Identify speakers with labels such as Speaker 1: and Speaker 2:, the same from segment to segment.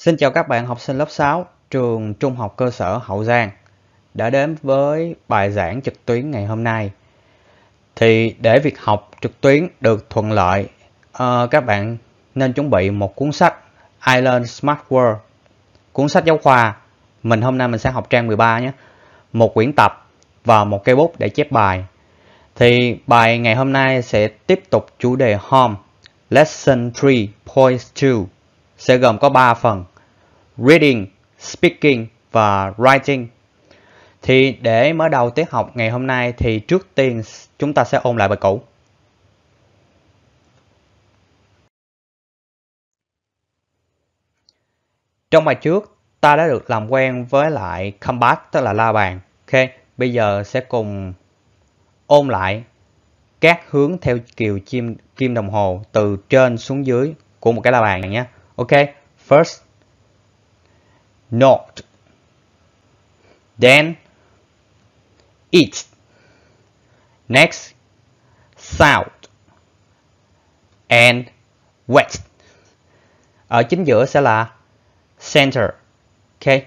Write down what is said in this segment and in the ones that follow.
Speaker 1: Xin chào các bạn học sinh lớp 6 trường Trung học cơ sở Hậu Giang đã đến với bài giảng trực tuyến ngày hôm nay. Thì để việc học trực tuyến được thuận lợi, ờ, các bạn nên chuẩn bị một cuốn sách I Learn Smart World, cuốn sách giáo khoa. Mình hôm nay mình sẽ học trang 13 nhé. Một quyển tập và một cây bút để chép bài. Thì bài ngày hôm nay sẽ tiếp tục chủ đề Home, Lesson 3.2 sẽ gồm có 3 phần Reading, Speaking và Writing. Thì để mở đầu tiết học ngày hôm nay thì trước tiên chúng ta sẽ ôn lại bài cũ. Trong bài trước, ta đã được làm quen với lại combat tức là la bàn. Ok, bây giờ sẽ cùng ôn lại các hướng theo kiều chim kim đồng hồ từ trên xuống dưới của một cái la bàn này nhé. OK, first not, then east, next south and west. Ở chính giữa sẽ là center. OK,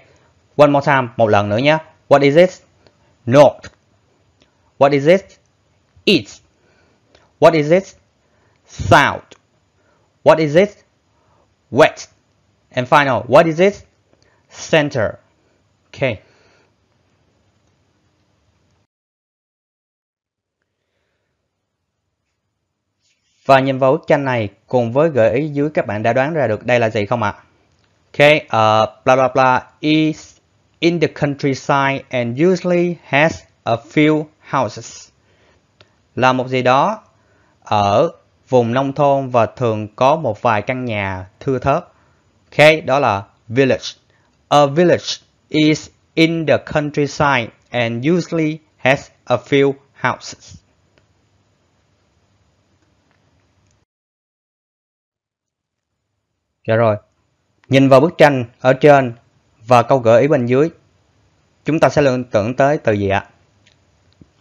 Speaker 1: one more time, một lần nữa nhé. What is it? North. What is it? East. What is it? South. What is it? wet. And final, what is it? Center. Okay. Và nhìn vào bức tranh này cùng với gợi ý dưới các bạn đã đoán ra được đây là gì không ạ? Okay, uh, blah blah blah is in the countryside and usually has a few houses. Là một gì đó ở vùng nông thôn và thường có một vài căn nhà thưa thớt. Okay, đó là village. A village is in the countryside and usually has a few houses. Dạ rồi, nhìn vào bức tranh ở trên và câu gợi ý bên dưới, chúng ta sẽ liên tưởng tới từ gì ạ?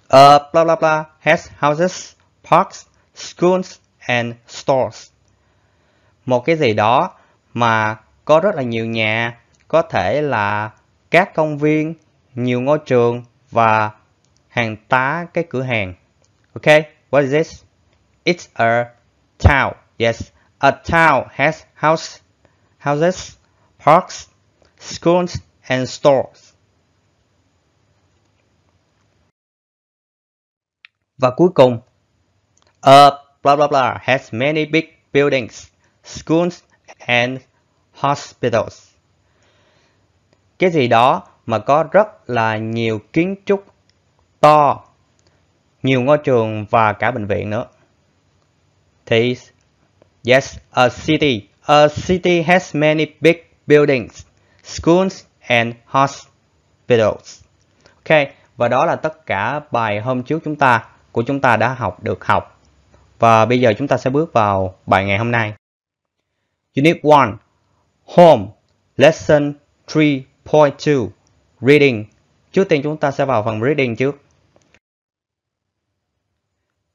Speaker 1: A blah blah blah has houses, parks, schools, and stores. Một cái gì đó mà có rất là nhiều nhà, có thể là các công viên, nhiều ngôi trường và hàng tá cái cửa hàng. Okay, what is this? It's a town. Yes, a town has house, houses, parks, schools and stores. Và cuối cùng, a blah blah blah has many big buildings, schools and hospitals. Cái gì đó mà có rất là nhiều kiến trúc to, nhiều ngôi trường và cả bệnh viện nữa. Thì yes, a city. A city has many big buildings, schools and hospitals. Ok, và đó là tất cả bài hôm trước chúng ta của chúng ta đã học được học. Và bây giờ chúng ta sẽ bước vào bài ngày hôm nay. Unit 1 Home Lesson 3.2 Reading Trước tiên chúng ta sẽ vào phần reading trước.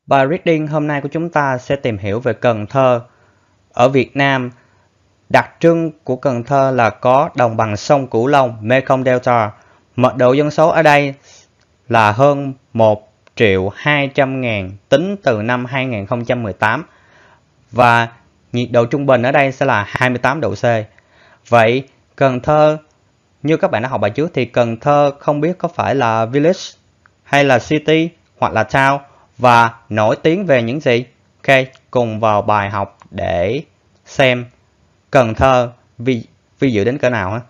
Speaker 1: Bài reading hôm nay của chúng ta sẽ tìm hiểu về Cần Thơ. Ở Việt Nam, đặc trưng của Cần Thơ là có đồng bằng sông Cửu Long, Mekong Delta. Mật độ dân số ở đây là hơn 1 triệu 200 ngàn tính từ năm 2018 và nhiệt độ trung bình ở đây sẽ là 28 độ C. Vậy Cần Thơ, như các bạn đã học bài trước thì Cần Thơ không biết có phải là village hay là city hoặc là town và nổi tiếng về những gì? Ok, cùng vào bài học để xem Cần Thơ vi, vi dự đến cỡ nào ha.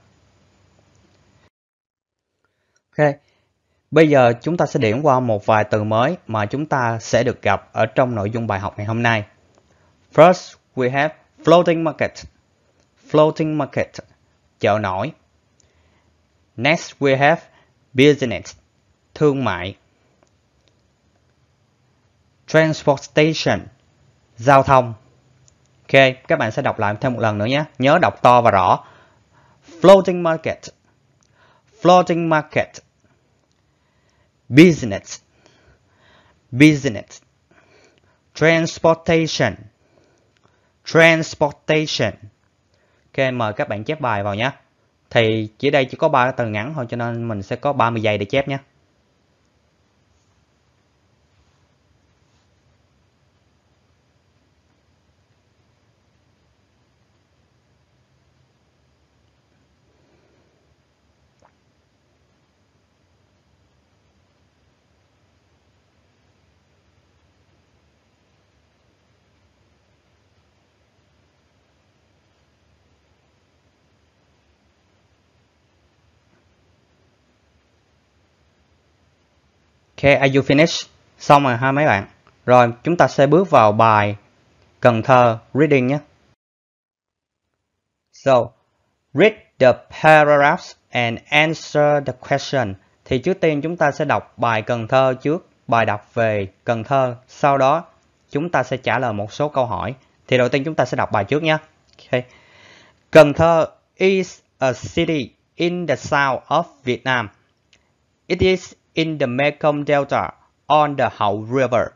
Speaker 1: Bây giờ chúng ta sẽ điểm qua một vài từ mới mà chúng ta sẽ được gặp ở trong nội dung bài học ngày hôm nay. First, we have floating market. Floating market, chợ nổi. Next, we have business, thương mại. Transport station, giao thông. Ok, các bạn sẽ đọc lại thêm một lần nữa nhé. Nhớ đọc to và rõ. Floating market. Floating market business business transportation transportation ok mời các bạn chép bài vào nhé thì chỉ đây chỉ có ba từ ngắn thôi cho nên mình sẽ có 30 giây để chép nhé Okay, are you finished? Xong rồi ha mấy bạn. Rồi, chúng ta sẽ bước vào bài Cần Thơ Reading nhé. So, read the paragraphs and answer the question. Thì trước tiên chúng ta sẽ đọc bài Cần Thơ trước, bài đọc về Cần Thơ. Sau đó chúng ta sẽ trả lời một số câu hỏi. Thì đầu tiên chúng ta sẽ đọc bài trước nhé. Okay. Cần Thơ is a city in the south of Vietnam. It is in the Mekong Delta on the Hau River.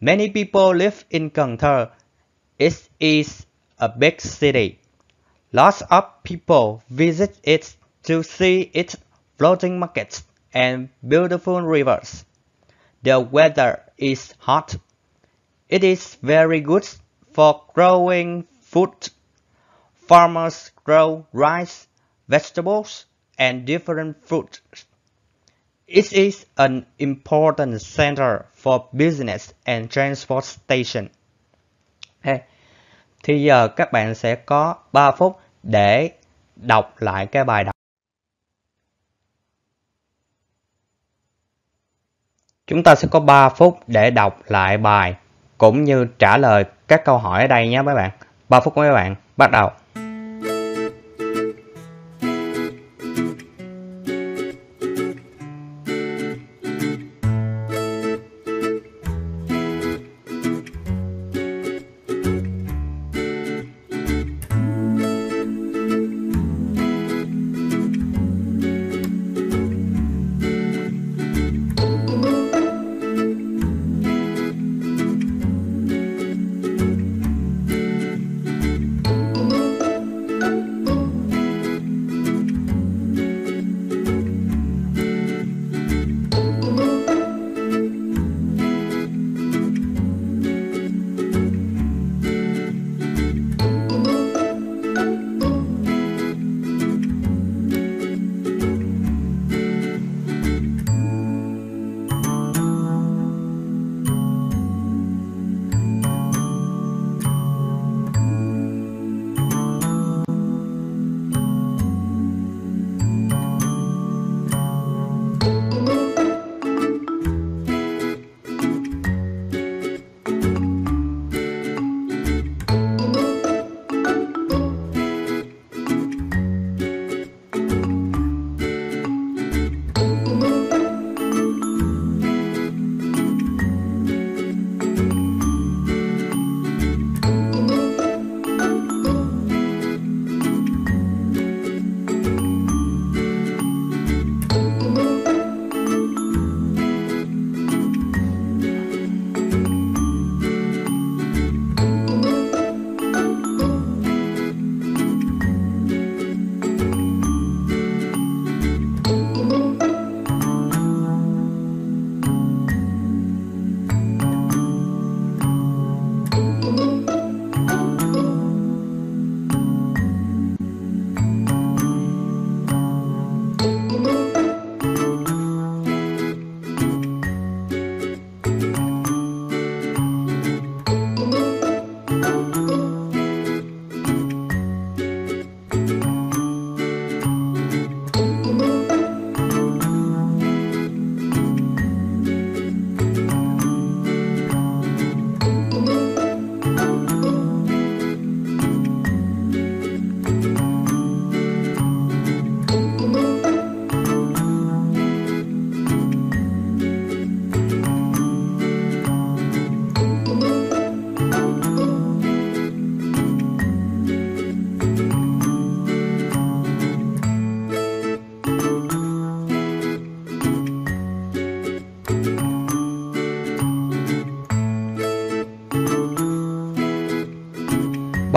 Speaker 1: Many people live in Kantar. It is a big city. Lots of people visit it to see its floating markets and beautiful rivers. The weather is hot. It is very good for growing food. Farmers grow rice, vegetables, and different fruits. It is an important center for business and transport station. Okay, Thì giờ các bạn sẽ có 3 phút để đọc lại cái bài đọc. Chúng ta sẽ có 3 phút để đọc lại bài cũng như trả lời các câu hỏi ở đây nhé mấy bạn. 3 phút của mấy bạn. Bắt đầu.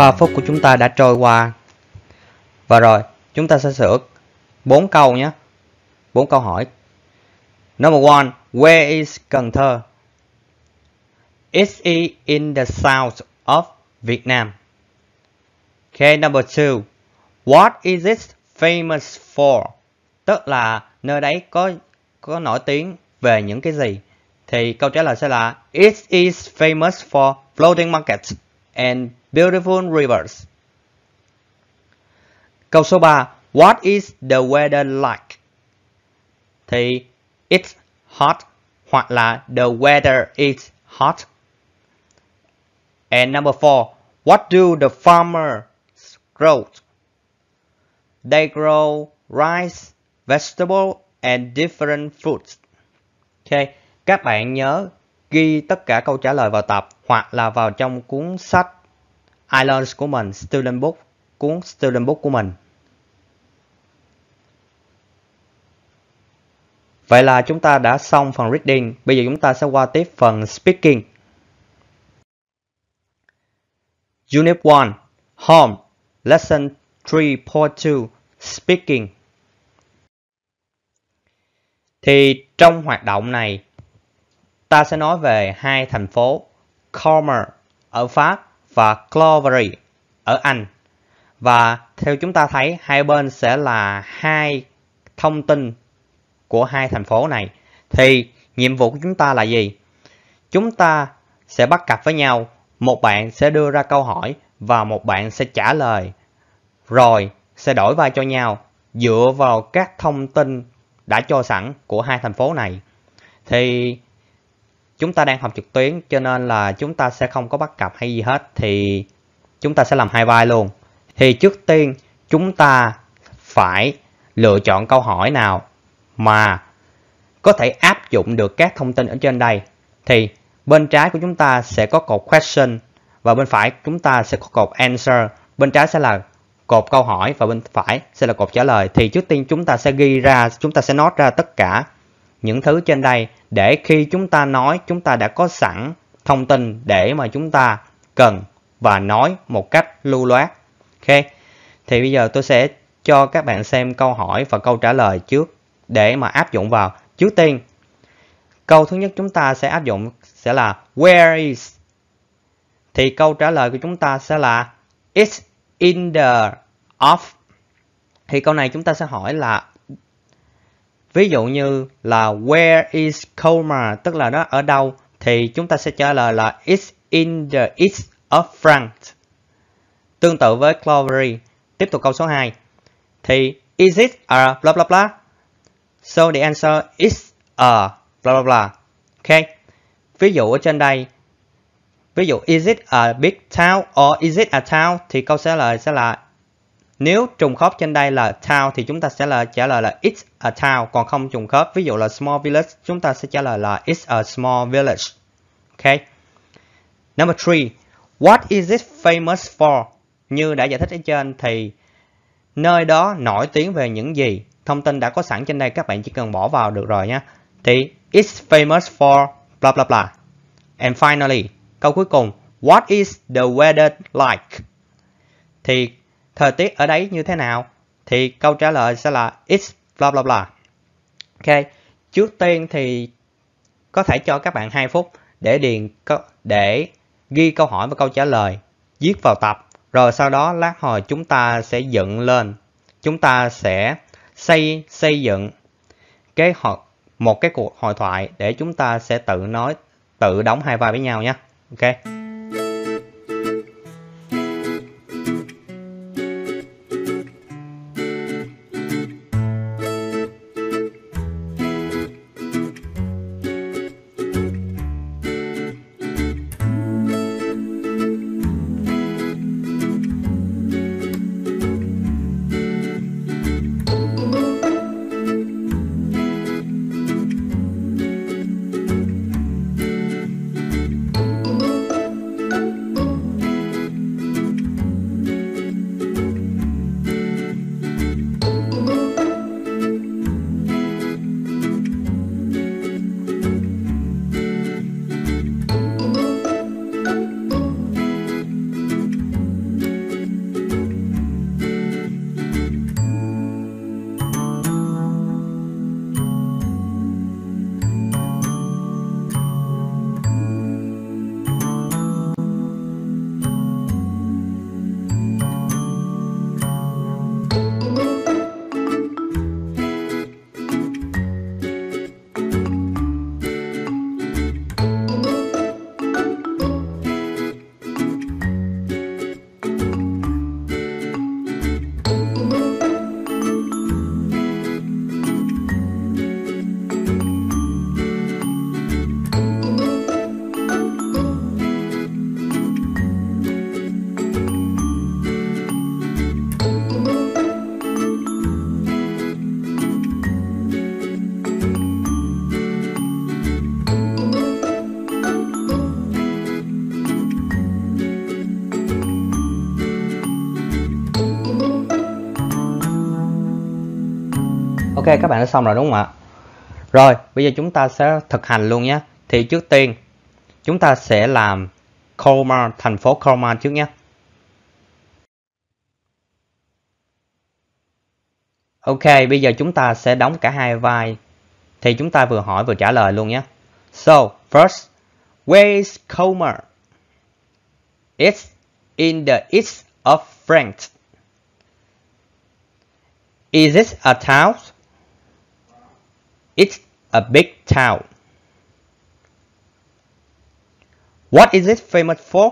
Speaker 1: 3 phút của chúng ta đã trôi qua. Và rồi, chúng ta sẽ sửa 4 câu nhé. 4 câu hỏi. Number one, where is Cần Thơ? Is it in the south of Vietnam? Okay, number two, what is it famous for? Tức là nơi đấy có có nổi tiếng về những cái gì? Thì câu trả lời sẽ là It is famous for floating markets and Beautiful rivers. Câu số 3. What is the weather like? Thì it's hot hoặc là the weather is hot. And number 4. What do the farmers grow? They grow rice, vegetable and different fruits. Ok, các bạn nhớ ghi tất cả câu trả lời vào tập hoặc là vào trong cuốn sách Islands của mình, Student Book, cuốn Student Book của mình. Vậy là chúng ta đã xong phần reading, bây giờ chúng ta sẽ qua tiếp phần speaking. Unit 1, Home, Lesson 3.2, Speaking. Thì trong hoạt động này, ta sẽ nói về hai thành phố, Colmar ở Pháp và Clovery ở Anh. Và theo chúng ta thấy, hai bên sẽ là hai thông tin của hai thành phố này. Thì nhiệm vụ của chúng ta là gì? Chúng ta sẽ bắt cặp với nhau, một bạn sẽ đưa ra câu hỏi và một bạn sẽ trả lời. Rồi sẽ đổi vai cho nhau dựa vào các thông tin đã cho sẵn của hai thành phố này. Thì chúng ta đang học trực tuyến cho nên là chúng ta sẽ không có bắt cặp hay gì hết thì chúng ta sẽ làm hai vai luôn thì trước tiên chúng ta phải lựa chọn câu hỏi nào mà có thể áp dụng được các thông tin ở trên đây thì bên trái của chúng ta sẽ có cột question và bên phải chúng ta sẽ có cột answer bên trái sẽ là cột câu hỏi và bên phải sẽ là cột trả lời thì trước tiên chúng ta sẽ ghi ra chúng ta sẽ nốt ra tất cả những thứ trên đây để khi chúng ta nói chúng ta đã có sẵn thông tin để mà chúng ta cần và nói một cách lưu loát. Ok, thì bây giờ tôi sẽ cho các bạn xem câu hỏi và câu trả lời trước để mà áp dụng vào. Trước tiên, câu thứ nhất chúng ta sẽ áp dụng sẽ là Where is? Thì câu trả lời của chúng ta sẽ là It's in the of. Thì câu này chúng ta sẽ hỏi là Ví dụ như là where is Colmar, tức là nó ở đâu, thì chúng ta sẽ trả lời là it's in the east of France. Tương tự với Clovery, tiếp tục câu số 2. Thì is it a blah blah blah? So the answer is a blah blah blah. Okay. Ví dụ ở trên đây, ví dụ is it a big town or is it a town thì câu trả lời sẽ là nếu trùng khớp trên đây là town thì chúng ta sẽ là trả lời là it's a town, còn không trùng khớp, ví dụ là small village, chúng ta sẽ trả lời là it's a small village. Okay. Number 3, what is it famous for? Như đã giải thích ở trên thì nơi đó nổi tiếng về những gì? Thông tin đã có sẵn trên đây các bạn chỉ cần bỏ vào được rồi nhé. Thì it's famous for bla bla bla. And finally, câu cuối cùng, what is the weather like? Thì thời tiết ở đấy như thế nào? Thì câu trả lời sẽ là it's blah blah. bla. Ok, trước tiên thì có thể cho các bạn 2 phút để điền để ghi câu hỏi và câu trả lời, viết vào tập. Rồi sau đó lát hồi chúng ta sẽ dựng lên, chúng ta sẽ xây xây dựng cái hội một cái cuộc hội thoại để chúng ta sẽ tự nói tự đóng hai vai với nhau nhé. Ok. ok ừ. các bạn đã xong rồi đúng không ạ rồi bây giờ chúng ta sẽ thực hành luôn nhé thì trước tiên chúng ta sẽ làm Colmar thành phố Colmar trước nhé Ok, bây giờ chúng ta sẽ đóng cả hai vai. Thì chúng ta vừa hỏi vừa trả lời luôn nhé. So, first, where is Comer? It's in the east of France. Is it a town? It's a big town. What is it famous for?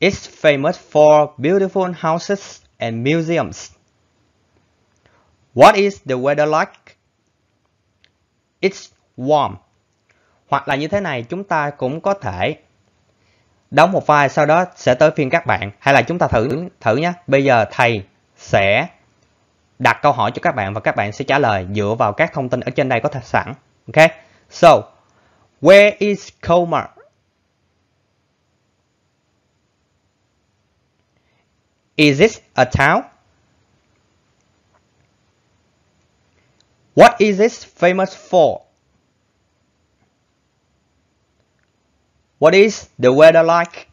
Speaker 1: It's famous for beautiful houses and museums. What is the weather like? It's warm. Hoặc là như thế này chúng ta cũng có thể đóng một vai sau đó sẽ tới phiên các bạn hay là chúng ta thử thử nhé. Bây giờ thầy sẽ đặt câu hỏi cho các bạn và các bạn sẽ trả lời dựa vào các thông tin ở trên đây có thật sẵn. Ok? So, where is coma? Is this a town? What is this famous for? What is the weather like?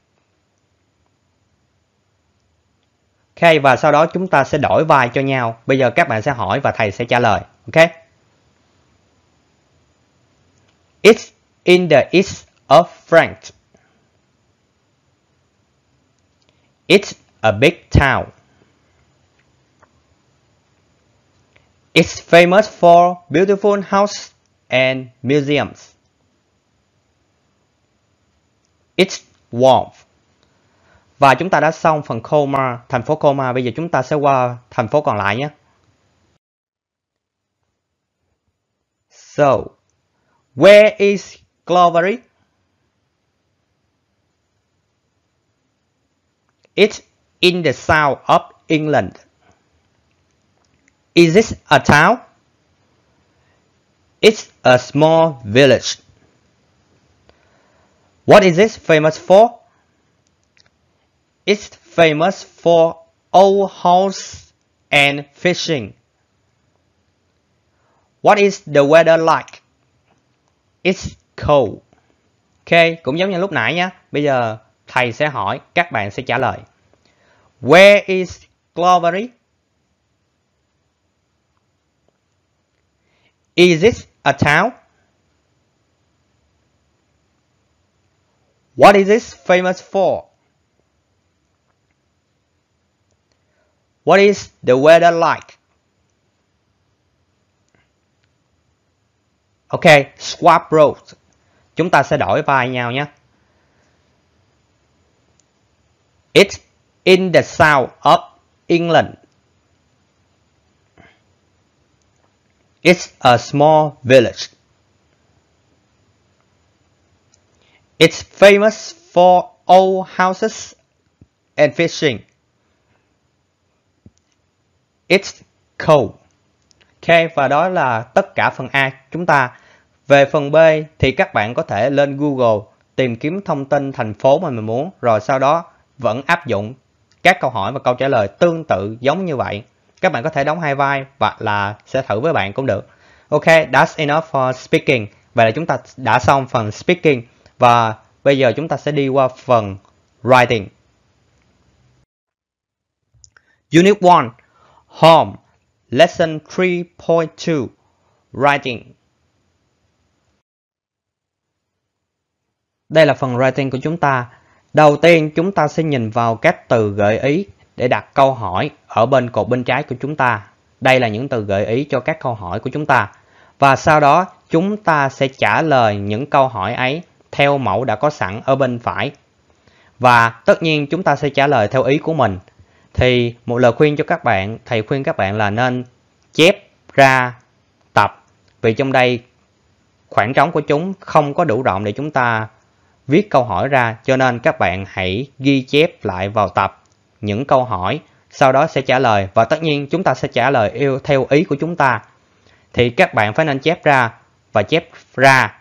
Speaker 1: Ok, và sau đó chúng ta sẽ đổi vai cho nhau. Bây giờ các bạn sẽ hỏi và thầy sẽ trả lời. Ok? It's in the east of France. It's a big town. It's famous for beautiful houses and museums. It's warm. Và chúng ta đã xong phần Colmar, thành phố Colmar. Bây giờ chúng ta sẽ qua thành phố còn lại nhé. So, where is Glovery? It's in the south of England. Is this a town? It's a small village. What is this famous for? is famous for old house and fishing. What is the weather like? It's cold. Ok, cũng giống như lúc nãy nhé. Bây giờ thầy sẽ hỏi, các bạn sẽ trả lời. Where is Glovery? Is it a town? What is it famous for? What is the weather like? Ok, swap roles. Chúng ta sẽ đổi vai nhau nhé. It's in the south of England. It's a small village. It's famous for old houses and fishing. It's cold. Ok, và đó là tất cả phần A chúng ta. Về phần B thì các bạn có thể lên Google tìm kiếm thông tin thành phố mà mình muốn, rồi sau đó vẫn áp dụng các câu hỏi và câu trả lời tương tự giống như vậy. Các bạn có thể đóng hai vai hoặc là sẽ thử với bạn cũng được. Ok, that's enough for speaking. Vậy là chúng ta đã xong phần speaking và bây giờ chúng ta sẽ đi qua phần writing. Unit 1 Home, Lesson 3.2, Writing. Đây là phần writing của chúng ta. Đầu tiên chúng ta sẽ nhìn vào các từ gợi ý để đặt câu hỏi ở bên cột bên trái của chúng ta. Đây là những từ gợi ý cho các câu hỏi của chúng ta. Và sau đó chúng ta sẽ trả lời những câu hỏi ấy theo mẫu đã có sẵn ở bên phải. Và tất nhiên chúng ta sẽ trả lời theo ý của mình thì một lời khuyên cho các bạn thầy khuyên các bạn là nên chép ra tập vì trong đây khoảng trống của chúng không có đủ rộng để chúng ta viết câu hỏi ra cho nên các bạn hãy ghi chép lại vào tập những câu hỏi sau đó sẽ trả lời và tất nhiên chúng ta sẽ trả lời yêu theo ý của chúng ta thì các bạn phải nên chép ra và chép ra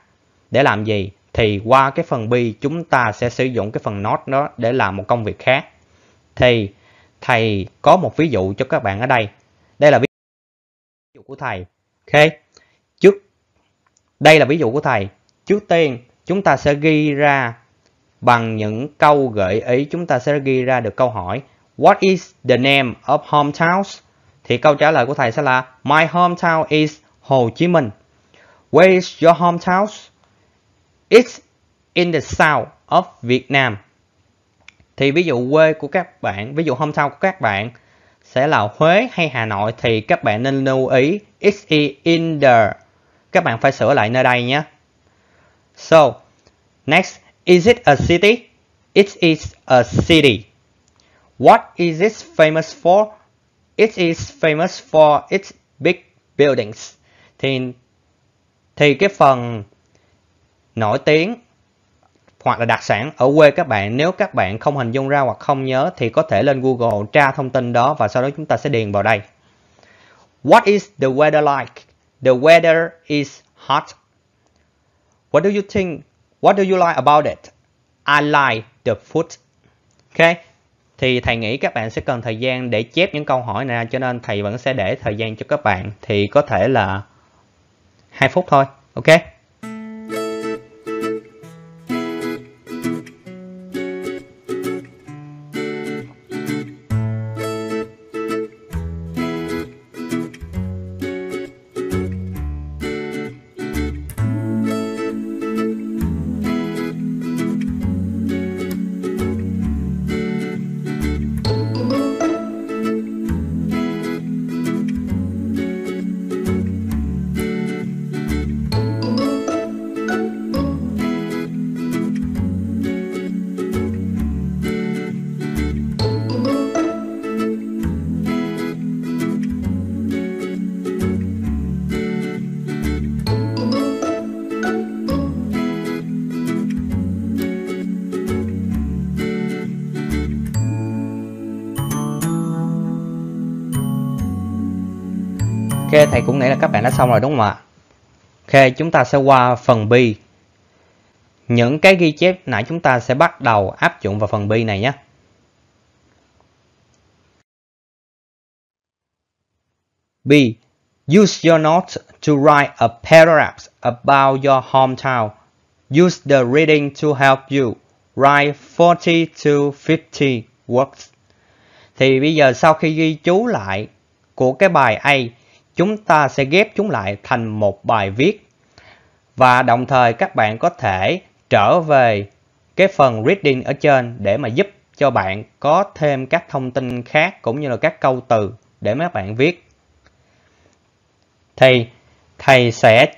Speaker 1: để làm gì thì qua cái phần bi chúng ta sẽ sử dụng cái phần note đó để làm một công việc khác thì Thầy có một ví dụ cho các bạn ở đây. Đây là ví dụ của thầy. Ok. Trước đây là ví dụ của thầy. Trước tiên, chúng ta sẽ ghi ra bằng những câu gợi ý chúng ta sẽ ghi ra được câu hỏi What is the name of hometown? Thì câu trả lời của thầy sẽ là My hometown is Hồ Chí Minh. Where is your hometown? It's in the south of Vietnam. Thì ví dụ quê của các bạn, ví dụ hôm sau của các bạn sẽ là Huế hay Hà Nội thì các bạn nên lưu ý XE in the. Các bạn phải sửa lại nơi đây nhé. So, next, is it a city? It is a city. What is it famous for? It is famous for its big buildings. Thì thì cái phần nổi tiếng hoặc là đặc sản ở quê các bạn nếu các bạn không hình dung ra hoặc không nhớ thì có thể lên Google tra thông tin đó và sau đó chúng ta sẽ điền vào đây. What is the weather like? The weather is hot. What do you think? What do you like about it? I like the food. Okay. Thì thầy nghĩ các bạn sẽ cần thời gian để chép những câu hỏi này cho nên thầy vẫn sẽ để thời gian cho các bạn thì có thể là 2 phút thôi. Okay. thầy cũng nghĩ là các bạn đã xong rồi đúng không ạ? Ok, chúng ta sẽ qua phần B. Những cái ghi chép nãy chúng ta sẽ bắt đầu áp dụng vào phần B này nhé. B. Use your notes to write a paragraph about your hometown. Use the reading to help you write 40 to 50 words. Thì bây giờ sau khi ghi chú lại của cái bài A chúng ta sẽ ghép chúng lại thành một bài viết. Và đồng thời các bạn có thể trở về cái phần reading ở trên để mà giúp cho bạn có thêm các thông tin khác cũng như là các câu từ để mấy bạn viết. Thì thầy sẽ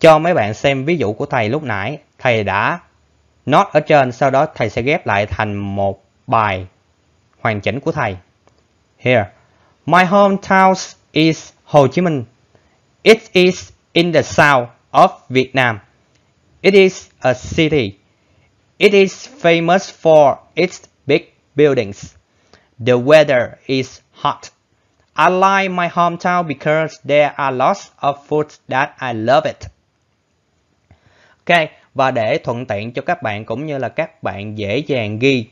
Speaker 1: cho mấy bạn xem ví dụ của thầy lúc nãy. Thầy đã note ở trên, sau đó thầy sẽ ghép lại thành một bài hoàn chỉnh của thầy. Here. My hometown is Ho Chi Minh. It is in the south of Vietnam. It is a city. It is famous for its big buildings. The weather is hot. I like my hometown because there are lots of food that I love it. Ok, và để thuận tiện cho các bạn cũng như là các bạn dễ dàng ghi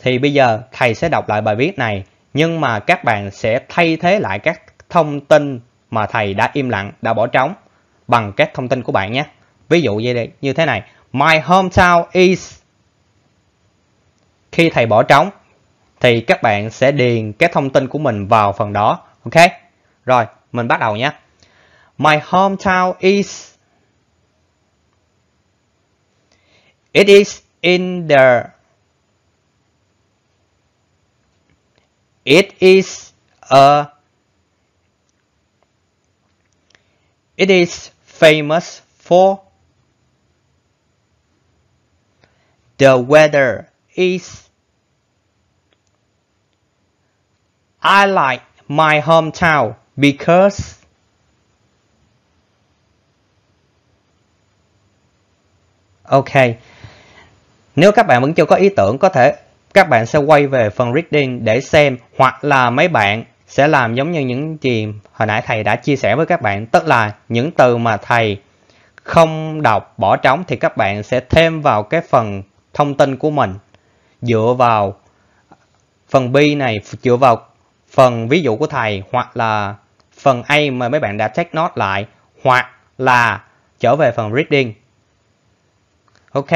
Speaker 1: thì bây giờ thầy sẽ đọc lại bài viết này nhưng mà các bạn sẽ thay thế lại các thông tin mà thầy đã im lặng, đã bỏ trống bằng các thông tin của bạn nhé. Ví dụ như, như thế này, my hometown is khi thầy bỏ trống thì các bạn sẽ điền các thông tin của mình vào phần đó, ok? Rồi, mình bắt đầu nhé. My hometown is It is in the It is a It is famous for The weather is I like my hometown because Ok. Nếu các bạn vẫn chưa có ý tưởng có thể các bạn sẽ quay về phần reading để xem hoặc là mấy bạn sẽ làm giống như những gì hồi nãy thầy đã chia sẻ với các bạn, tức là những từ mà thầy không đọc bỏ trống thì các bạn sẽ thêm vào cái phần thông tin của mình dựa vào phần B này dựa vào phần ví dụ của thầy hoặc là phần A mà mấy bạn đã take note lại hoặc là trở về phần reading. Ok,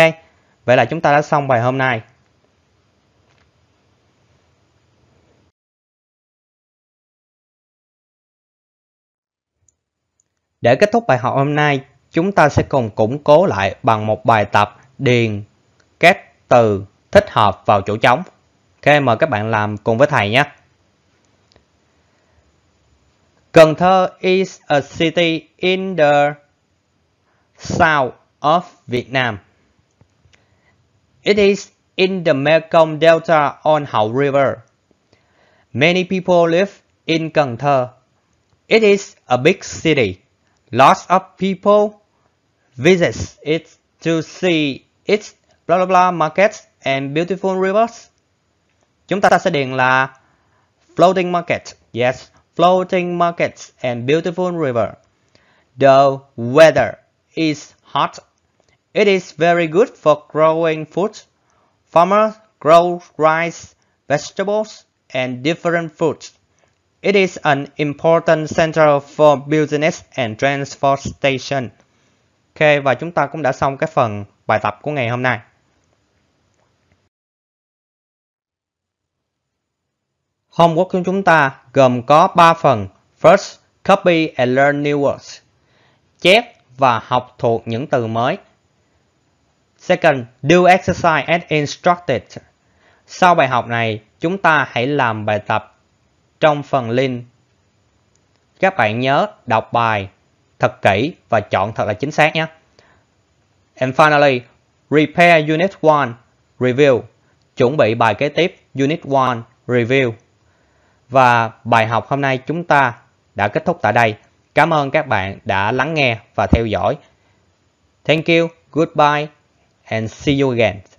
Speaker 1: vậy là chúng ta đã xong bài hôm nay. Để kết thúc bài học hôm nay, chúng ta sẽ cùng củng cố lại bằng một bài tập điền các từ thích hợp vào chỗ trống. Ok, mời các bạn làm cùng với thầy nhé. Cần Thơ is a city in the south of Vietnam. It is in the Mekong Delta on Hậu River. Many people live in Cần Thơ. It is a big city. Lots of people visits it to see its blah blah blah markets and beautiful rivers. Chúng ta sẽ điền là floating market. Yes, floating markets and beautiful river. The weather is hot. It is very good for growing food. Farmers grow rice, vegetables, and different fruits. It is an important center for business and transportation. Ok, và chúng ta cũng đã xong cái phần bài tập của ngày hôm nay. Homework của chúng ta gồm có 3 phần. First, copy and learn new words. Chép và học thuộc những từ mới. Second, do exercise as instructed. Sau bài học này, chúng ta hãy làm bài tập trong phần link. Các bạn nhớ đọc bài thật kỹ và chọn thật là chính xác nhé. And finally, Repair Unit 1 Review Chuẩn bị bài kế tiếp Unit 1 Review Và bài học hôm nay chúng ta đã kết thúc tại đây. Cảm ơn các bạn đã lắng nghe và theo dõi. Thank you, goodbye and see you again.